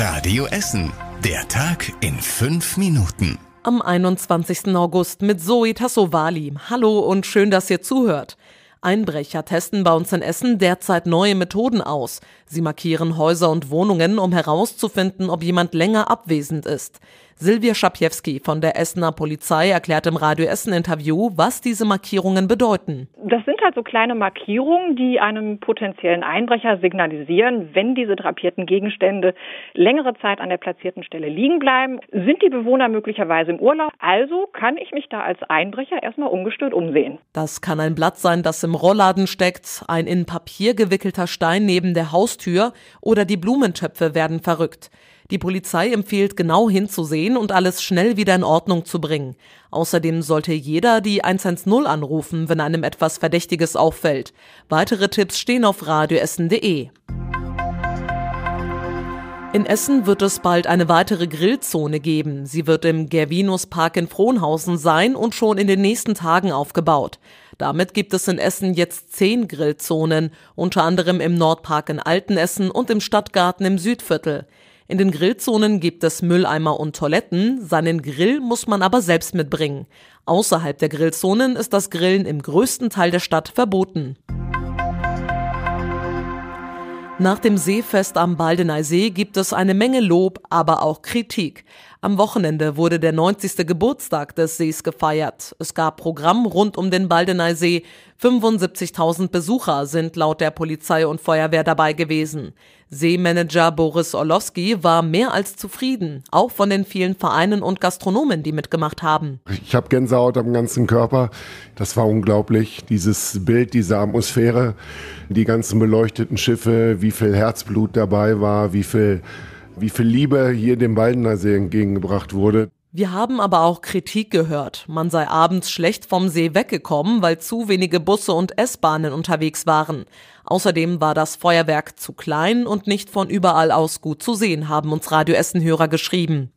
Radio Essen. Der Tag in fünf Minuten. Am 21. August mit Zoe Tassovali. Hallo und schön, dass ihr zuhört. Einbrecher testen bei uns in Essen derzeit neue Methoden aus. Sie markieren Häuser und Wohnungen, um herauszufinden, ob jemand länger abwesend ist. Silvia Schapiewski von der Essener Polizei erklärt im Radio Essen Interview, was diese Markierungen bedeuten. Das sind halt so kleine Markierungen, die einem potenziellen Einbrecher signalisieren, wenn diese drapierten Gegenstände längere Zeit an der platzierten Stelle liegen bleiben, sind die Bewohner möglicherweise im Urlaub. Also kann ich mich da als Einbrecher erstmal ungestört umsehen. Das kann ein Blatt sein, das im Rollladen steckt, ein in Papier gewickelter Stein neben der Haustür oder die Blumentöpfe werden verrückt. Die Polizei empfiehlt genau hinzusehen und alles schnell wieder in Ordnung zu bringen. Außerdem sollte jeder die 110 anrufen, wenn einem etwas Verdächtiges auffällt. Weitere Tipps stehen auf radioessen.de. In Essen wird es bald eine weitere Grillzone geben. Sie wird im Gervinus Park in Frohnhausen sein und schon in den nächsten Tagen aufgebaut. Damit gibt es in Essen jetzt zehn Grillzonen, unter anderem im Nordpark in Altenessen und im Stadtgarten im Südviertel. In den Grillzonen gibt es Mülleimer und Toiletten, seinen Grill muss man aber selbst mitbringen. Außerhalb der Grillzonen ist das Grillen im größten Teil der Stadt verboten. Nach dem Seefest am Baldeneysee gibt es eine Menge Lob, aber auch Kritik. Am Wochenende wurde der 90. Geburtstag des Sees gefeiert. Es gab Programm rund um den Baldeneysee. 75.000 Besucher sind laut der Polizei und Feuerwehr dabei gewesen. Seemanager Boris Orlowski war mehr als zufrieden, auch von den vielen Vereinen und Gastronomen, die mitgemacht haben. Ich habe Gänsehaut am ganzen Körper. Das war unglaublich. Dieses Bild, diese Atmosphäre, die ganzen beleuchteten Schiffe, wie viel Herzblut dabei war, wie viel wie viel Liebe hier dem Waldener See entgegengebracht wurde. Wir haben aber auch Kritik gehört. Man sei abends schlecht vom See weggekommen, weil zu wenige Busse und S-Bahnen unterwegs waren. Außerdem war das Feuerwerk zu klein und nicht von überall aus gut zu sehen, haben uns Radioessenhörer geschrieben.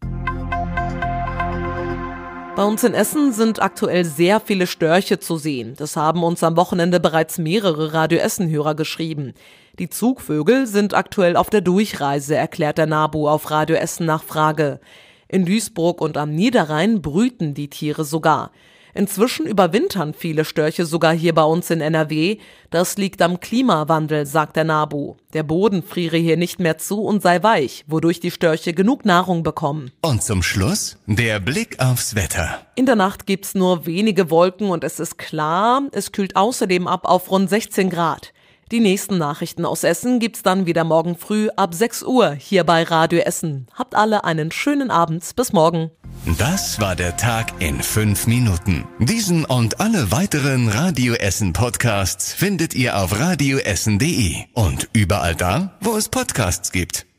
Bei uns in Essen sind aktuell sehr viele Störche zu sehen. Das haben uns am Wochenende bereits mehrere Radioessenhörer geschrieben. Die Zugvögel sind aktuell auf der Durchreise, erklärt der NABU auf Radio Essen nach Frage. In Duisburg und am Niederrhein brüten die Tiere sogar. Inzwischen überwintern viele Störche sogar hier bei uns in NRW. Das liegt am Klimawandel, sagt der Nabu. Der Boden friere hier nicht mehr zu und sei weich, wodurch die Störche genug Nahrung bekommen. Und zum Schluss der Blick aufs Wetter. In der Nacht gibt's nur wenige Wolken und es ist klar. Es kühlt außerdem ab auf rund 16 Grad. Die nächsten Nachrichten aus Essen gibt's dann wieder morgen früh ab 6 Uhr hier bei Radio Essen. Habt alle einen schönen Abend. Bis morgen. Das war der Tag in fünf Minuten. Diesen und alle weiteren Radio Essen Podcasts findet ihr auf radioessen.de und überall da, wo es Podcasts gibt.